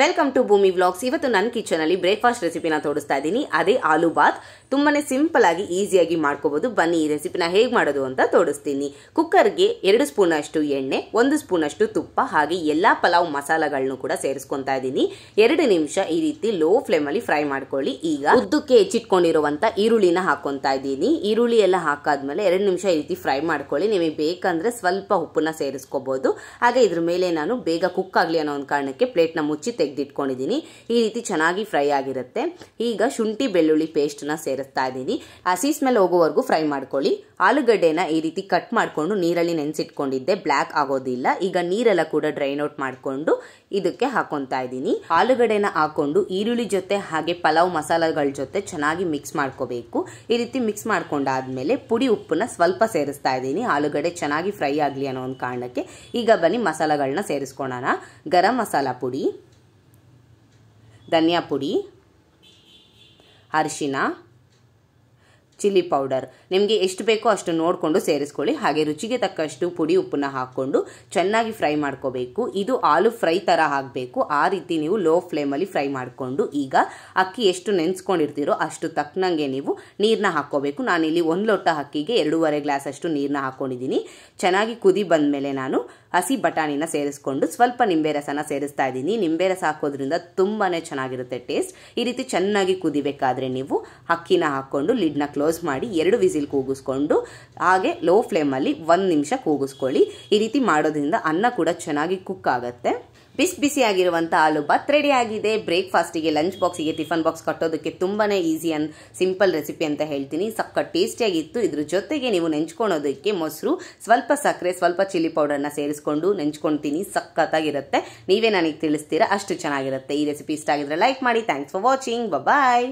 welcome to ಭೂಮಿ vlogs ಇವತ್ತು ನನ್ನ ಕಿಚನ್ ಅಲ್ಲಿ ಬ್ರೇಕ್ಫಾಸ್ಟ್ ರೆಸಿಪಿನ ತೋರಿಸ್ತಾ ಇದ್ದೀನಿ ಅದೇ ಆಲೂ ಬಾತ್ ತುಂಬಾನೇ ಸಿಂಪಲ್ ಆಗಿ ಈಸಿಯಾಗಿ ಮಾಡ್ಕೋಬಹುದು ಬನ್ನಿ ಈ ರೆಸಿಪಿನ ಹೇಗೆ ಮಾಡೋದು ಅಂತ ತೋರಿಸ್ತೀನಿ ಕುಕ್ಕರ್ಗೆ ಎರಡು ಸ್ಪೂನ್ ಅಷ್ಟು ಎಣ್ಣೆ ಒಂದು ಸ್ಪೂನ್ ಅಷ್ಟು ತುಪ್ಪ ಹಾಗೆ ಎಲ್ಲ ಪಲಾವ್ ಮಸಾಲಗಳನ್ನು ಕೂಡ ಸೇರಿಸ್ಕೊಂತಾ ಇದ್ದೀನಿ ಎರಡು ನಿಮಿಷ ಈ ರೀತಿ ಲೋ ಫ್ಲೇಮ್ ಅಲ್ಲಿ ಫ್ರೈ ಮಾಡ್ಕೊಳ್ಳಿ ಈಗ ಉದ್ದಕ್ಕೆ ಹೆಚ್ಚಿಟ್ಕೊಂಡಿರುವಂತ ಈರುಳ್ಳಿನ ಹಾಕೊಂತ ಇದ್ದೀನಿ ಈರುಳ್ಳಿ ಎಲ್ಲ ಹಾಕಾದ್ಮೇಲೆ ಎರಡು ನಿಮಿಷ ಈ ರೀತಿ ಫ್ರೈ ಮಾಡ್ಕೊಳ್ಳಿ ನಿಮಗೆ ಬೇಕಂದ್ರೆ ಸ್ವಲ್ಪ ಉಪ್ಪನ್ನ ಸೇರಿಸ್ಕೋಬಹುದು ಹಾಗೆ ಇದ್ರ ಮೇಲೆ ನಾನು ಬೇಗ ಕುಕ್ ಆಗ್ಲಿ ಅನ್ನೋ ಒಂದು ಕಾರಣಕ್ಕೆ ನ ಮುಚ್ಚಿ ತೆಗೆದಿಟ್ಕೊಂಡಿದ್ದೀನಿ ಈ ರೀತಿ ಚೆನ್ನಾಗಿ ಫ್ರೈ ಆಗಿರುತ್ತೆ ಈಗ ಶುಂಠಿ ಬೆಳ್ಳುಳ್ಳಿ ಪೇಸ್ಟ್ನ ಸೇರಿಸ್ತಾ ಇದ್ದೀನಿ ಹಸಿ ಸ್ಮೆಲ್ ಹೋಗೋವರೆಗೂ ಫ್ರೈ ಮಾಡ್ಕೊಳ್ಳಿ ಆಲೂಗಡ್ಡೆನ ಈ ರೀತಿ ಕಟ್ ಮಾಡಿಕೊಂಡು ನೀರಲ್ಲಿ ನೆನೆಸಿಟ್ಕೊಂಡಿದ್ದೆ ಬ್ಲ್ಯಾಕ್ ಆಗೋದಿಲ್ಲ ಈಗ ನೀರೆಲ್ಲ ಕೂಡ ಡ್ರೈನ್ ಔಟ್ ಮಾಡಿಕೊಂಡು ಇದಕ್ಕೆ ಹಾಕೊತಾ ಇದ್ದೀನಿ ಆಲೂಗಡ್ಡೆನ ಹಾಕೊಂಡು ಈರುಳ್ಳಿ ಜೊತೆ ಹಾಗೆ ಪಲಾವ್ ಮಸಾಲಗಳ ಜೊತೆ ಚೆನ್ನಾಗಿ ಮಿಕ್ಸ್ ಮಾಡ್ಕೋಬೇಕು ಈ ರೀತಿ ಮಿಕ್ಸ್ ಮಾಡ್ಕೊಂಡಾದ್ಮೇಲೆ ಪುಡಿ ಉಪ್ಪನ್ನ ಸ್ವಲ್ಪ ಸೇರಿಸ್ತಾ ಇದ್ದೀನಿ ಆಲೂಗಡ್ಡೆ ಚೆನ್ನಾಗಿ ಫ್ರೈ ಆಗಲಿ ಅನ್ನೋ ಒಂದು ಕಾರಣಕ್ಕೆ ಈಗ ಬನ್ನಿ ಮಸಾಲಗಳನ್ನ ಸೇರಿಸ್ಕೊಳ್ಳೋಣ ಗರಂ ಮಸಾಲ ಪುಡಿ தனியா அரிசினா ಚಿಲ್ಲಿ ಪೌಡರ್ ನಿಮಗೆ ಎಷ್ಟು ಬೇಕೋ ಅಷ್ಟು ನೋಡಿಕೊಂಡು ಸೇರಿಸ್ಕೊಳ್ಳಿ ಹಾಗೆ ರುಚಿಗೆ ತಕ್ಕಷ್ಟು ಪುಡಿ ಉಪ್ಪನ್ನ ಹಾಕ್ಕೊಂಡು ಚೆನ್ನಾಗಿ ಫ್ರೈ ಮಾಡ್ಕೋಬೇಕು ಇದು ಆಲೂ ಫ್ರೈ ಥರ ಹಾಕಬೇಕು ಆ ರೀತಿ ನೀವು ಲೋ ಫ್ಲೇಮಲ್ಲಿ ಫ್ರೈ ಮಾಡಿಕೊಂಡು ಈಗ ಅಕ್ಕಿ ಎಷ್ಟು ನೆನೆಸ್ಕೊಂಡಿರ್ತೀರೋ ಅಷ್ಟು ತಕ್ಕನಂಗೆ ನೀವು ನೀರನ್ನ ಹಾಕ್ಕೋಬೇಕು ನಾನಿಲ್ಲಿ ಒಂದು ಲೋಟ ಅಕ್ಕಿಗೆ ಎರಡೂವರೆ ಗ್ಲಾಸ್ ಅಷ್ಟು ನೀರನ್ನ ಹಾಕ್ಕೊಂಡಿದ್ದೀನಿ ಚೆನ್ನಾಗಿ ಕುದಿ ಬಂದ ಮೇಲೆ ನಾನು ಹಸಿ ಬಟಾಣಿನ ಸೇರಿಸ್ಕೊಂಡು ಸ್ವಲ್ಪ ನಿಂಬೆ ರಸನ ಸೇರಿಸ್ತಾ ಇದ್ದೀನಿ ನಿಂಬೆ ರಸ ಹಾಕೋದ್ರಿಂದ ತುಂಬಾ ಚೆನ್ನಾಗಿರುತ್ತೆ ಟೇಸ್ಟ್ ಈ ರೀತಿ ಚೆನ್ನಾಗಿ ಕುದಿಬೇಕಾದ್ರೆ ನೀವು ಅಕ್ಕಿನ ಹಾಕ್ಕೊಂಡು ಲಿಡ್ನ ಕ್ಲೋಸ್ ಕ್ಲೋಸ್ ಮಾಡಿ ಎರಡು ವಿಸಿಲ್ ಕೂಗಿಸ್ಕೊಂಡು ಹಾಗೆ ಲೋ ಫ್ಲೇಮಲ್ಲಿ ಒಂದು ನಿಮಿಷ ಕೂಗಿಸ್ಕೊಳ್ಳಿ ಈ ರೀತಿ ಮಾಡೋದ್ರಿಂದ ಅನ್ನ ಕೂಡ ಚೆನ್ನಾಗಿ ಕುಕ್ ಆಗುತ್ತೆ ಬಿಸಿ ಬಿಸಿಯಾಗಿರುವಂಥ ಆಲೂ ಬತ್ ರೆಡಿ ಆಗಿದೆ ಬ್ರೇಕ್ಫಾಸ್ಟಿಗೆ ಲಂಚ್ ಬಾಕ್ಸಿಗೆ ಟಿಫನ್ ಬಾಕ್ಸ್ ಕಟ್ಟೋದಕ್ಕೆ ತುಂಬಾ ಈಸಿ ಅಂಡ್ ಸಿಂಪಲ್ ರೆಸಿಪಿ ಅಂತ ಹೇಳ್ತೀನಿ ಸಕ್ಕ ಟೇಸ್ಟಿಯಾಗಿತ್ತು ಇದ್ರ ಜೊತೆಗೆ ನೀವು ನೆಂಚ್ಕೊಳೋದಕ್ಕೆ ಮೊಸರು ಸ್ವಲ್ಪ ಸಕ್ಕರೆ ಸ್ವಲ್ಪ ಚಿಲ್ಲಿ ಪೌಡರ್ನ ಸೇರಿಸ್ಕೊಂಡು ನೆಂಚ್ಕೊಳ್ತೀನಿ ಸಕ್ಕತ್ತಾಗಿರುತ್ತೆ ನೀವೇ ನನಗೆ ತಿಳಿಸ್ತೀರಾ ಅಷ್ಟು ಚೆನ್ನಾಗಿರುತ್ತೆ ಈ ರೆಸಿಪಿ ಇಷ್ಟ ಆಗಿದ್ರೆ ಲೈಕ್ ಮಾಡಿ ಥ್ಯಾಂಕ್ಸ್ ಫಾರ್ ವಾಚಿಂಗ್ ಬಾಯ್